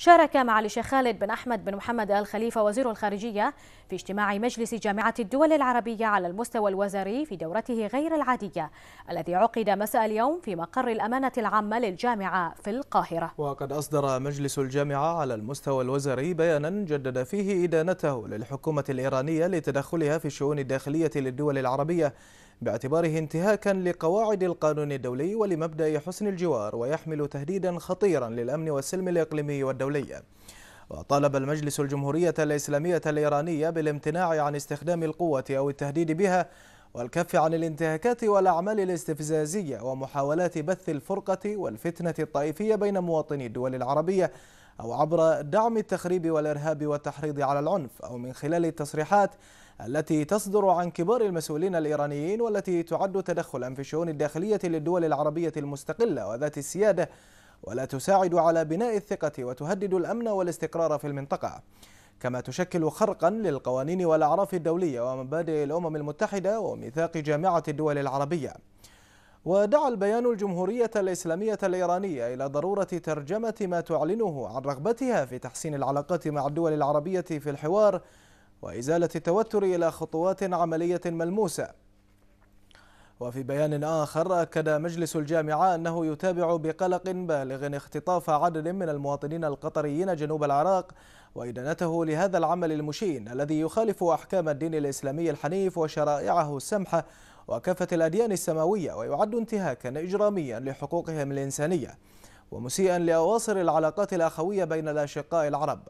شارك معالي الشيخ خالد بن أحمد بن محمد آل خليفة وزير الخارجية في اجتماع مجلس جامعة الدول العربية على المستوى الوزاري في دورته غير العادية الذي عقد مساء اليوم في مقر الأمانة العامة للجامعة في القاهرة وقد أصدر مجلس الجامعة على المستوى الوزاري بيانا جدد فيه إدانته للحكومة الإيرانية لتدخلها في الشؤون الداخلية للدول العربية باعتباره انتهاكا لقواعد القانون الدولي ولمبدأ حسن الجوار ويحمل تهديدا خطيرا للأمن والسلم الإقليمي والدولي وطالب المجلس الجمهورية الإسلامية الإيرانية بالامتناع عن استخدام القوة أو التهديد بها والكف عن الانتهاكات والأعمال الاستفزازية ومحاولات بث الفرقة والفتنة الطائفية بين مواطني الدول العربية أو عبر دعم التخريب والإرهاب والتحريض على العنف أو من خلال التصريحات التي تصدر عن كبار المسؤولين الإيرانيين والتي تعد تدخلا في الشؤون الداخلية للدول العربية المستقلة وذات السيادة ولا تساعد على بناء الثقة وتهدد الأمن والاستقرار في المنطقة كما تشكل خرقا للقوانين والأعراف الدولية ومبادئ الأمم المتحدة وميثاق جامعة الدول العربية ودعا البيان الجمهورية الإسلامية الإيرانية إلى ضرورة ترجمة ما تعلنه عن رغبتها في تحسين العلاقات مع الدول العربية في الحوار وإزالة التوتر إلى خطوات عملية ملموسة وفي بيان آخر أكد مجلس الجامعة أنه يتابع بقلق بالغ اختطاف عدد من المواطنين القطريين جنوب العراق وإدانته لهذا العمل المشين الذي يخالف أحكام الدين الإسلامي الحنيف وشرائعه السمحة وكافة الأديان السماوية ويعد انتهاكا إجراميا لحقوقهم الإنسانية ومسيئا لأواصر العلاقات الأخوية بين الأشقاء العرب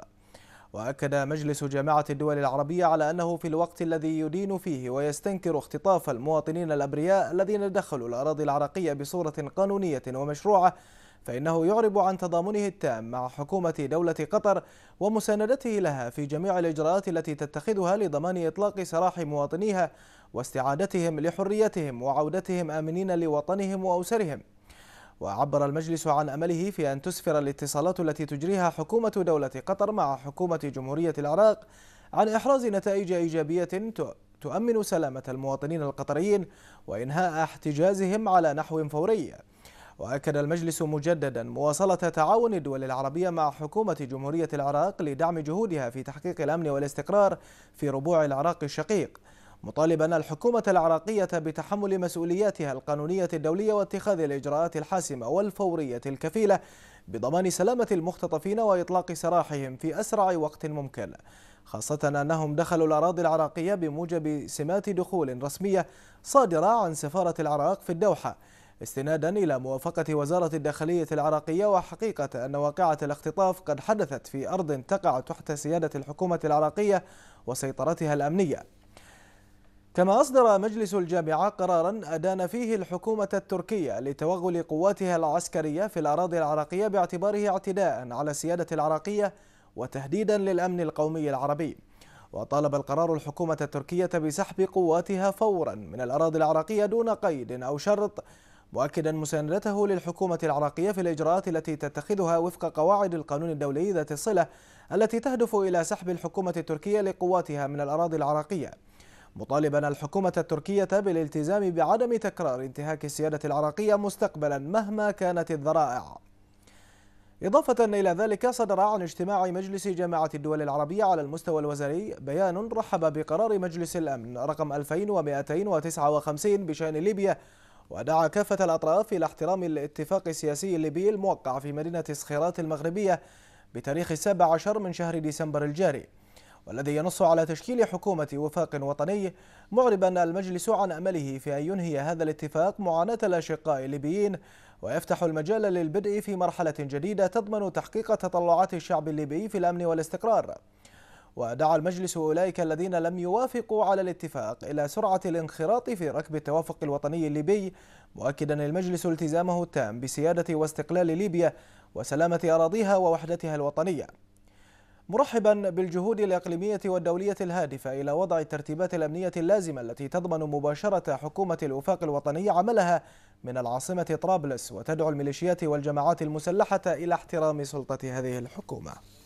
وأكد مجلس جامعه الدول العربية على أنه في الوقت الذي يدين فيه ويستنكر اختطاف المواطنين الأبرياء الذين دخلوا الأراضي العراقية بصورة قانونية ومشروعة فإنه يعرب عن تضامنه التام مع حكومة دولة قطر ومساندته لها في جميع الإجراءات التي تتخذها لضمان إطلاق سراح مواطنيها واستعادتهم لحريتهم وعودتهم آمنين لوطنهم وأسرهم وعبر المجلس عن أمله في أن تسفر الاتصالات التي تجريها حكومة دولة قطر مع حكومة جمهورية العراق عن إحراز نتائج إيجابية تؤمن سلامة المواطنين القطريين وإنهاء احتجازهم على نحو فوري وأكد المجلس مجددا مواصلة تعاون الدول العربية مع حكومة جمهورية العراق لدعم جهودها في تحقيق الأمن والاستقرار في ربوع العراق الشقيق مطالبا الحكومة العراقية بتحمل مسؤولياتها القانونية الدولية واتخاذ الإجراءات الحاسمة والفورية الكفيلة بضمان سلامة المختطفين وإطلاق سراحهم في أسرع وقت ممكن خاصة أنهم دخلوا الأراضي العراقية بموجب سمات دخول رسمية صادرة عن سفارة العراق في الدوحة استنادا إلى موافقة وزارة الداخلية العراقية وحقيقة أن واقعة الاختطاف قد حدثت في أرض تقع تحت سيادة الحكومة العراقية وسيطرتها الأمنية كما أصدر مجلس الجامعة قرارا أدان فيه الحكومة التركية لتوغل قواتها العسكرية في الأراضي العراقية باعتباره اعتداء على السيادة العراقية وتهديدا للأمن القومي العربي وطالب القرار الحكومة التركية بسحب قواتها فورا من الأراضي العراقية دون قيد أو شرط مؤكدا مساندته للحكومة العراقية في الإجراءات التي تتخذها وفق قواعد القانون الدولي ذات الصلة التي تهدف إلى سحب الحكومة التركية لقواتها من الأراضي العراقية مطالبا الحكومة التركية بالالتزام بعدم تكرار انتهاك السيادة العراقية مستقبلا مهما كانت الذرائع إضافة إلى ذلك صدر عن اجتماع مجلس جماعة الدول العربية على المستوى الوزاري بيان رحب بقرار مجلس الأمن رقم 2259 بشأن ليبيا ودعا كافة الأطراف إلى احترام الاتفاق السياسي الليبي الموقع في مدينة سخيرات المغربية بتاريخ السابع عشر من شهر ديسمبر الجاري والذي ينص على تشكيل حكومة وفاق وطني معربا المجلس عن أمله في أن ينهي هذا الاتفاق معاناة الأشقاء الليبيين ويفتح المجال للبدء في مرحلة جديدة تضمن تحقيق تطلعات الشعب الليبي في الأمن والاستقرار ودعا المجلس أولئك الذين لم يوافقوا على الاتفاق إلى سرعة الانخراط في ركب التوافق الوطني الليبي مؤكدا المجلس التزامه التام بسيادة واستقلال ليبيا وسلامة أراضيها ووحدتها الوطنية مرحبا بالجهود الإقليمية والدولية الهادفة إلى وضع الترتيبات الأمنية اللازمة التي تضمن مباشرة حكومة الوفاق الوطني عملها من العاصمة طرابلس وتدعو الميليشيات والجماعات المسلحة إلى احترام سلطة هذه الحكومة